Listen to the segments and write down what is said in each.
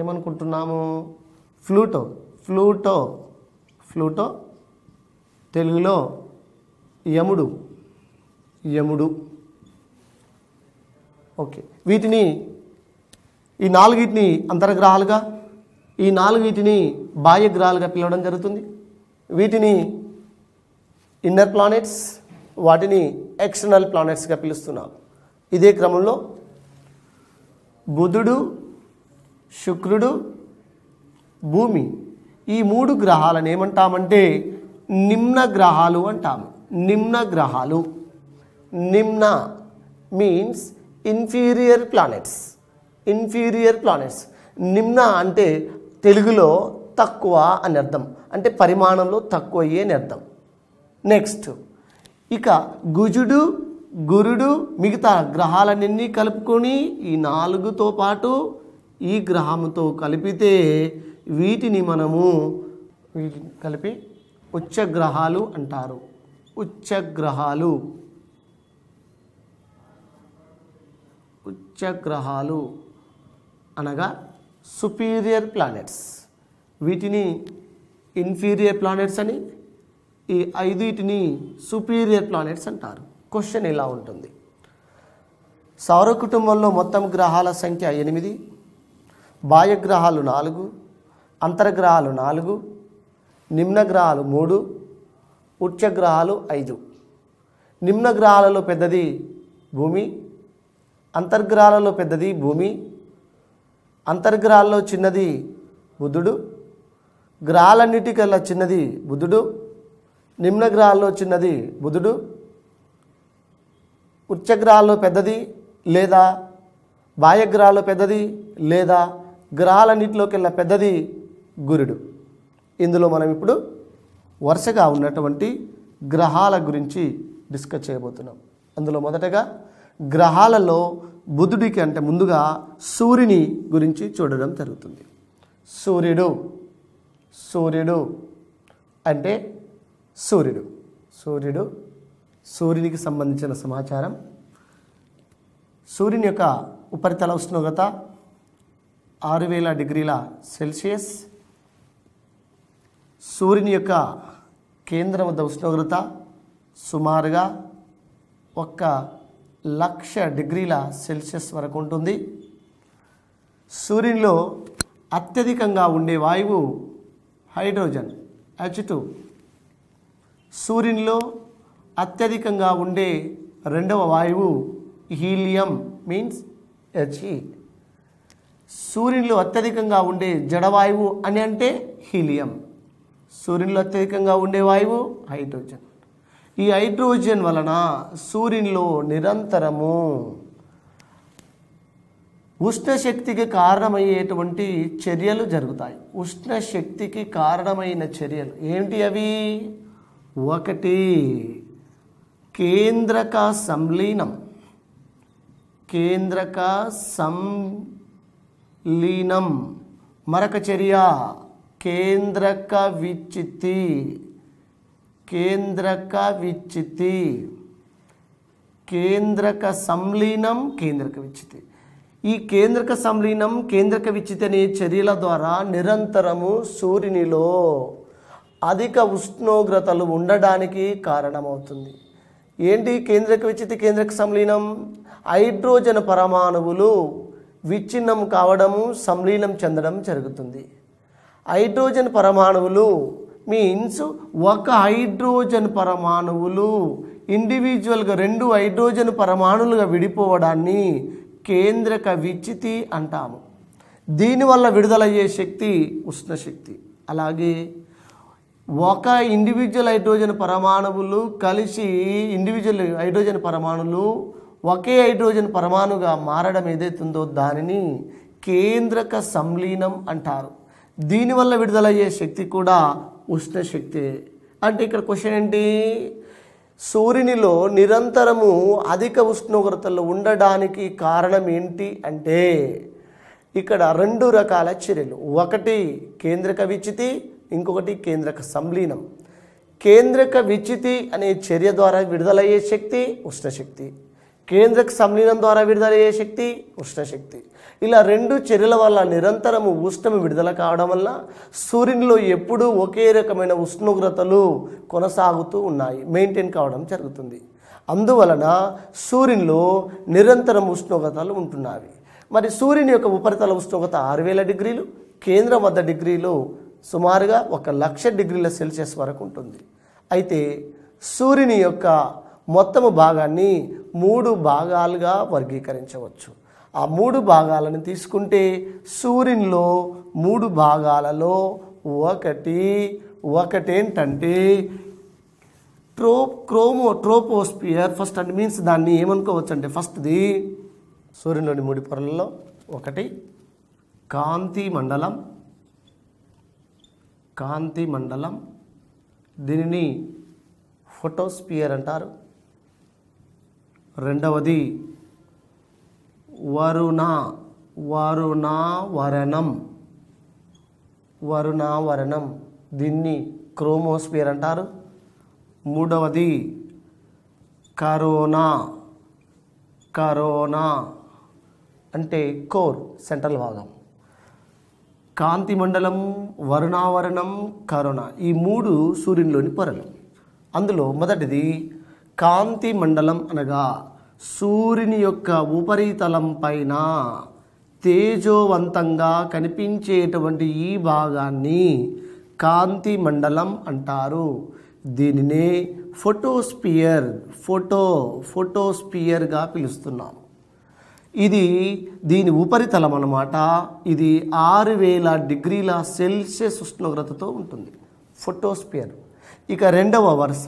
ఏమనుకుంటున్నాము ఫ్లూటో ఫ్లూటో ఫ్లూటో తెలుగులో యముడు యముడు ఓకే వీటిని ఈ నాలుగిటిని అంతర్గ్రహాలుగా ఈ నాలుగిటిని బాహ్యగ్రహాలుగా పిలవడం జరుగుతుంది వీటిని ఇన్నర్ ప్లానెట్స్ వాటిని ఎక్స్టర్నల్ ప్లానెట్స్గా పిలుస్తున్నారు ఇదే క్రమంలో బుధుడు శుక్రుడు భూమి ఈ మూడు గ్రహాలను ఏమంటామంటే నిమ్న గ్రహాలు అంటాము నిమ్న గ్రహాలు నిమ్న means inferior planets inferior planets నిమ్న అంటే తెలుగులో తక్కువ అని అర్థం అంటే పరిమాణంలో తక్కువయ్యే అని అర్థం నెక్స్ట్ ఇక గుజుడు గురుడు మిగతా గ్రహాలన్నీ కలుపుకొని ఈ నాలుగుతో పాటు ఈ గ్రహముతో కలిపితే వీటిని మనము వీటిని కలిపి ఉచ్చగ్రహాలు అంటారు ఉచ్చగ్రహాలు ఉచ్చగ్రహాలు అనగా సుపీరియర్ ప్లానెట్స్ వీటిని ఇన్ఫీరియర్ ప్లానెట్స్ అని ఈ ఐదుటిని సుపీరియర్ ప్లానెట్స్ అంటారు క్వశ్చన్ ఇలా ఉంటుంది సౌర కుటుంబంలో మొత్తం గ్రహాల సంఖ్య ఎనిమిది బాహ్యగ్రహాలు నాలుగు అంతర్గ్రహాలు నాలుగు నిమ్నగ్రహాలు మూడు ఉచ్చగ్రహాలు ఐదు నిమ్నగ్రహాలలో పెద్దది భూమి అంతర్గ్రహాలలో పెద్దది భూమి అంతర్గ్రహాల్లో చిన్నది బుధుడు గ్రహాలన్నిటికల్లా చిన్నది బుధుడు నిమ్నగ్రహాల్లో చిన్నది బుధుడు ఉచ్చగ్రహాల్లో పెద్దది లేదా బాహ్యగ్రహాల్లో పెద్దది లేదా వెళ్ళిన పెద్దది గురుడు ఇందులో మనం ఇప్పుడు వరుసగా ఉన్నటువంటి గ్రహాల గురించి డిస్కస్ చేయబోతున్నాం అందులో మొదటగా గ్రహాలలో బుధుడికి అంటే ముందుగా సూర్యుని గురించి చూడడం జరుగుతుంది సూర్యుడు సూర్యుడు అంటే సూర్యుడు సూర్యుడు సూర్యునికి సంబంధించిన సమాచారం సూర్యుని యొక్క ఉపరితల ఉష్ణోగ్రత ఆరు వేల డిగ్రీల సెల్సియస్ సూర్యుని యొక్క కేంద్ర వద్ద ఉష్ణోగ్రత సుమారుగా ఒక్క లక్ష డిగ్రీల సెల్సియస్ వరకు ఉంటుంది సూర్యునిలో అత్యధికంగా ఉండే వాయువు హైడ్రోజన్ హెచ్ టూ సూర్యునిలో అత్యధికంగా ఉండే రెండవ వాయువు హీలియం మీన్స్ హెచ్ఈ సూర్యునిలో అత్యధికంగా ఉండే జడవాయువు అని అంటే హీలియం సూర్యునిలో అత్యధికంగా ఉండే వాయువు హైడ్రోజన్ ఈ హైడ్రోజన్ వలన సూర్యునిలో నిరంతరము ఉష్ణశక్తికి కారణమయ్యేటువంటి చర్యలు జరుగుతాయి ఉష్ణశక్తికి కారణమైన చర్యలు ఏంటి అవి ఒకటి కేంద్రక సంలీనం కేంద్రక సం లీనం మరక చర్య కేంద్రక విచితి కేంద్రక విచితి కేంద్రక సంలీనం కేంద్రక విచితి ఈ కేంద్రక సంలీనం కేంద్రక విచితి అనే చర్యల ద్వారా నిరంతరము సూర్యునిలో అధిక ఉష్ణోగ్రతలు ఉండడానికి కారణమవుతుంది ఏంటి కేంద్రక విచితి కేంద్రక సంలీనం హైడ్రోజన్ పరమాణువులు విచ్ఛిన్నం కావడము సంలీనం చెందడం జరుగుతుంది హైడ్రోజన్ పరమాణువులు మీన్స్ ఒక హైడ్రోజన్ పరమాణువులు ఇండివిజువల్గా రెండు హైడ్రోజన్ పరమాణువులుగా విడిపోవడాన్ని కేంద్రక విచ్చితి అంటాము దీనివల్ల విడుదలయ్యే శక్తి ఉష్ణ శక్తి అలాగే ఒక ఇండివిజువల్ హైడ్రోజన్ పరమాణువులు కలిసి ఇండివిజువల్ హైడ్రోజన్ పరమాణువులు ఒకే హైడ్రోజన్ పరమాణుగా మారడం ఏదైతుందో దానిని కేంద్రక సంలీనం అంటారు దీనివల్ల విడుదలయ్యే శక్తి కూడా ఉష్ణ శక్తి అంటే ఇక్కడ క్వశ్చన్ ఏంటి సూర్యునిలో నిరంతరము అధిక ఉష్ణోగ్రతలు ఉండడానికి కారణం ఏంటి అంటే ఇక్కడ రెండు రకాల చర్యలు ఒకటి కేంద్రక విచితి ఇంకొకటి కేంద్రక సంలీనం కేంద్రక విచితి అనే చర్య ద్వారా విడుదలయ్యే శక్తి ఉష్ణశక్తి కేంద్రక సంలీనం ద్వారా విడుదల అయ్యే శక్తి ఉష్ణశక్తి ఇలా రెండు చర్యల వల్ల నిరంతరము ఉష్ణము విడుదల కావడం వల్ల సూర్యునిలో ఎప్పుడూ ఒకే రకమైన ఉష్ణోగ్రతలు కొనసాగుతూ ఉన్నాయి మెయింటైన్ కావడం జరుగుతుంది అందువలన సూర్యునిలో నిరంతరం ఉష్ణోగ్రతలు ఉంటున్నాయి మరి సూర్యుని యొక్క ఉపరితల ఉష్ణోగ్రత ఆరు వేల డిగ్రీలు కేంద్రం వద్ద డిగ్రీలు సుమారుగా ఒక లక్ష డిగ్రీల సెల్సియస్ వరకు ఉంటుంది అయితే సూర్యుని యొక్క మొత్తము భాగాన్ని మూడు భాగాలుగా వర్గీకరించవచ్చు ఆ మూడు భాగాలను తీసుకుంటే సూర్యునిలో మూడు భాగాలలో ఒకటి ఒకటేంటంటే ట్రో క్రోమో ట్రోపోస్పియర్ ఫస్ట్ అండ్ మీన్స్ దాన్ని ఏమనుకోవచ్చు అంటే ఫస్ట్ది సూర్యునిలోని మూడు పొరలలో ఒకటి కాంతి మండలం కాంతి మండలం దీనిని ఫోటోస్పియర్ అంటారు రెండవది వరుణ వరుణావరణం వరుణావరణం దీన్ని క్రోమోస్పియర్ అంటారు మూడవది కరోనా కరోనా అంటే కోర్ సెంట్రల్ భాగం కాంతి మండలం వరుణావరణం కరోనా ఈ మూడు సూర్యునిలోని పొరలు అందులో మొదటిది కాంతి మండలం అనగా సూర్యుని యొక్క ఉపరితలం పైన తేజోవంతంగా కనిపించేటువంటి ఈ భాగాన్ని కాంతి మండలం అంటారు దీనినే ఫోటోస్పియర్ ఫోటో ఫోటోస్పియర్గా పిలుస్తున్నాం ఇది దీని ఉపరితలం అన్నమాట ఇది ఆరు వేల డిగ్రీల సెల్సియస్ ఉష్ణోగ్రతతో ఉంటుంది ఫోటోస్పియర్ ఇక రెండవ వరుస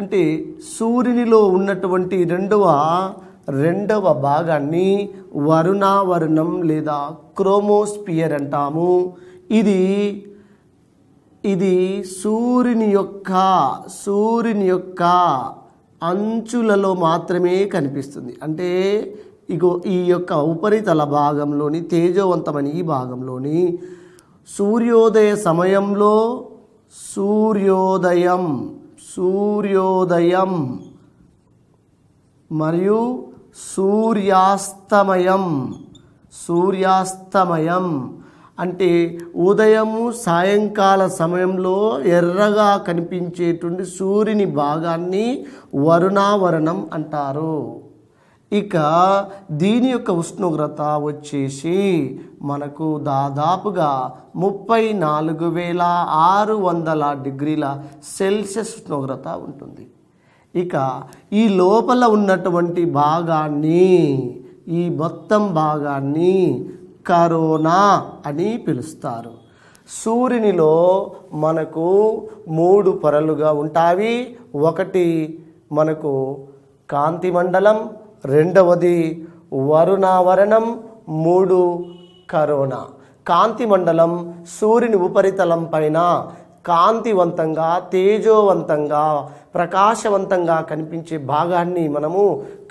అంటే సూర్యునిలో ఉన్నటువంటి రెండవ రెండవ భాగాన్ని వరుణావరుణం లేదా క్రోమోస్పియర్ అంటాము ఇది ఇది సూర్యుని యొక్క సూర్యుని యొక్క అంచులలో మాత్రమే కనిపిస్తుంది అంటే ఇగో ఈ యొక్క ఉపరితల భాగంలోని తేజవంతమైన ఈ భాగంలోని సూర్యోదయ సమయంలో సూర్యోదయం సూర్యోదయం మరియు సూర్యాస్తమయం సూర్యాస్తమయం అంటే ఉదయము సాయంకాల సమయంలో ఎర్రగా కనిపించేటువంటి సూర్యుని భాగాన్ని వరుణావరణం అంటారు ఇక దీని యొక్క ఉష్ణోగ్రత వచ్చేసి మనకు దాదాపుగా ముప్పై నాలుగు వేల ఆరు వందల డిగ్రీల సెల్సియస్ ఉష్ణోగ్రత ఉంటుంది ఇక ఈ లోపల ఉన్నటువంటి భాగాన్ని ఈ మొత్తం భాగాన్ని కరోనా అని పిలుస్తారు సూర్యునిలో మనకు మూడు పొరలుగా ఉంటాయి ఒకటి మనకు కాంతి మండలం రెండవది వరుణావరణం మూడు కరోనా కాంతి మండలం సూర్యుని ఉపరితలం పైన కాంతివంతంగా తేజోవంతంగా ప్రకాశవంతంగా కనిపించే భాగాన్ని మనము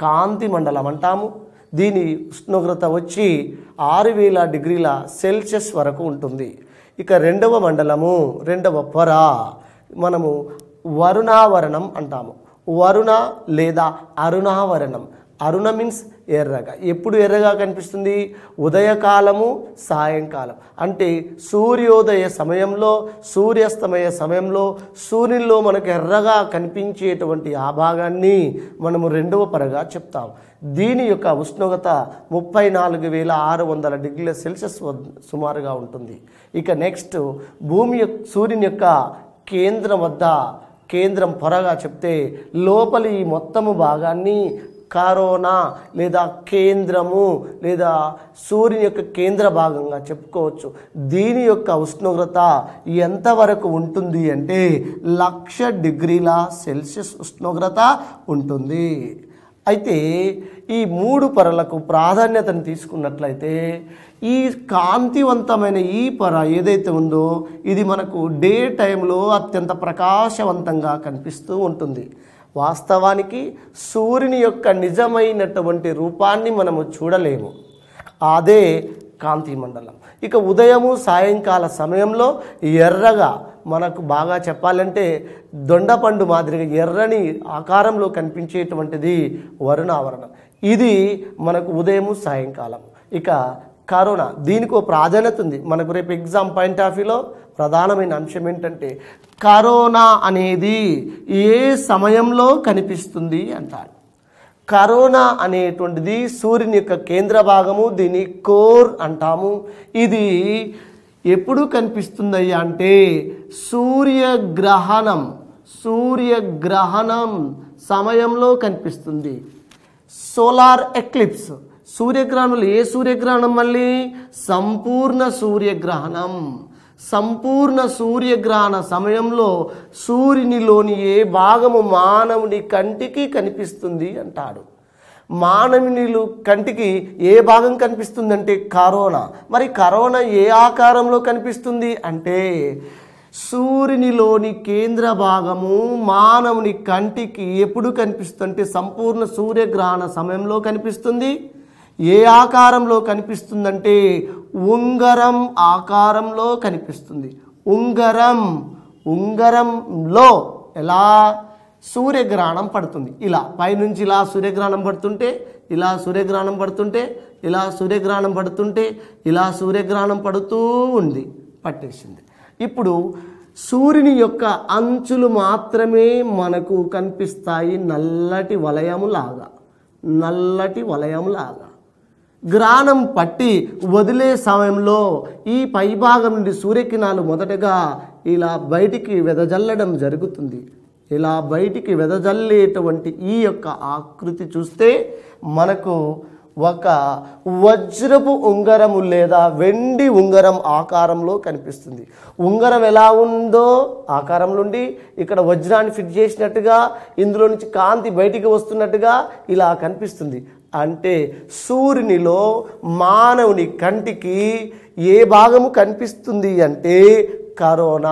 కాంతి మండలం అంటాము దీని ఉష్ణోగ్రత వచ్చి ఆరు వేల డిగ్రీల సెల్సియస్ వరకు ఉంటుంది ఇక రెండవ మండలము రెండవ పొర మనము వరుణావరణం అంటాము వరుణ లేదా అరుణావరణం అరుణ మీన్స్ ఎర్రగా ఎప్పుడు ఎర్రగా కనిపిస్తుంది ఉదయకాలము సాయంకాలం అంటే సూర్యోదయ సమయంలో సూర్యాస్తమయ సమయంలో సూర్యుల్లో మనకు ఎర్రగా కనిపించేటువంటి ఆ భాగాన్ని మనము రెండవ పరగా చెప్తాం దీని యొక్క ఉష్ణోగ్రత ముప్పై నాలుగు వేల ఆరు వందల డిగ్రీల సెల్సియస్ సుమారుగా ఉంటుంది ఇక నెక్స్ట్ భూమి సూర్యుని యొక్క కేంద్రం వద్ద కేంద్రం పొరగా చెప్తే లోపలి ఈ మొత్తము భాగాన్ని కరోనా లేదా కేంద్రము లేదా సూర్యుని యొక్క కేంద్ర భాగంగా చెప్పుకోవచ్చు దీని యొక్క ఉష్ణోగ్రత ఎంతవరకు ఉంటుంది అంటే లక్ష డిగ్రీల సెల్సియస్ ఉష్ణోగ్రత ఉంటుంది అయితే ఈ మూడు పొరలకు ప్రాధాన్యతను తీసుకున్నట్లయితే ఈ కాంతివంతమైన ఈ పొర ఏదైతే ఉందో ఇది మనకు డే టైంలో అత్యంత ప్రకాశవంతంగా కనిపిస్తూ ఉంటుంది వాస్తవానికి సూర్యుని యొక్క నిజమైనటువంటి రూపాన్ని మనము చూడలేము అదే కాంతి మండలం ఇక ఉదయము సాయంకాల సమయంలో ఎర్రగా మనకు బాగా చెప్పాలంటే దొండపండు మాదిరిగా ఎర్రని ఆకారంలో కనిపించేటువంటిది వరుణావరణం ఇది మనకు ఉదయము సాయంకాలం ఇక కరోనా దీనికి ఒక ప్రాధాన్యత ఉంది మనకు రేపు ఎగ్జామ్ పాయింట్ ఆఫ్ వ్యూలో ప్రధానమైన అంశం ఏంటంటే కరోనా అనేది ఏ సమయంలో కనిపిస్తుంది అంటారు కరోనా అనేటువంటిది సూర్యుని యొక్క కేంద్ర భాగము దీని కోర్ అంటాము ఇది ఎప్పుడు కనిపిస్తుందయ్యా అంటే సూర్యగ్రహణం సూర్యగ్రహణం సమయంలో కనిపిస్తుంది సోలార్ ఎక్లిప్స్ సూర్యగ్రహణంలో ఏ సూర్యగ్రహణం మళ్ళీ సంపూర్ణ సూర్యగ్రహణం సంపూర్ణ సూర్యగ్రహణ సమయంలో సూర్యునిలోని ఏ భాగము మానవుని కంటికి కనిపిస్తుంది అంటాడు మానవునిలు కంటికి ఏ భాగం కనిపిస్తుందంటే కరోనా మరి కరోనా ఏ ఆకారంలో కనిపిస్తుంది అంటే సూర్యునిలోని కేంద్ర భాగము మానవుని కంటికి ఎప్పుడు కనిపిస్తుందంటే సంపూర్ణ సూర్యగ్రహణ సమయంలో కనిపిస్తుంది ఏ ఆకారంలో కనిపిస్తుందంటే ఉంగరం ఆకారంలో కనిపిస్తుంది ఉంగరం ఉంగరంలో ఎలా సూర్యగ్రహణం పడుతుంది ఇలా పైనుంచి ఇలా సూర్యగ్రహణం పడుతుంటే ఇలా సూర్యగ్రహణం పడుతుంటే ఇలా సూర్యగ్రహణం పడుతుంటే ఇలా సూర్యగ్రహణం పడుతూ ఉంది పట్టేసింది ఇప్పుడు సూర్యుని యొక్క అంచులు మాత్రమే మనకు కనిపిస్తాయి నల్లటి వలయములాగా నల్లటి వలయములాగా గ్రాణం పట్టి వదిలే సమయంలో ఈ పైభాగం నుండి సూర్యకిరణాలు మొదటగా ఇలా బయటికి వెదజల్లడం జరుగుతుంది ఇలా బయటికి వెదజల్లేటువంటి ఈ యొక్క ఆకృతి చూస్తే మనకు ఒక వజ్రపు ఉంగరము లేదా వెండి ఉంగరం ఆకారంలో కనిపిస్తుంది ఉంగరం ఎలా ఉందో ఆకారంలో ఉండి ఇక్కడ వజ్రాన్ని ఫిట్ చేసినట్టుగా ఇందులో నుంచి కాంతి బయటికి వస్తున్నట్టుగా ఇలా కనిపిస్తుంది అంటే సూర్యునిలో మానవుని కంటికి ఏ భాగము కనిపిస్తుంది అంటే కరోనా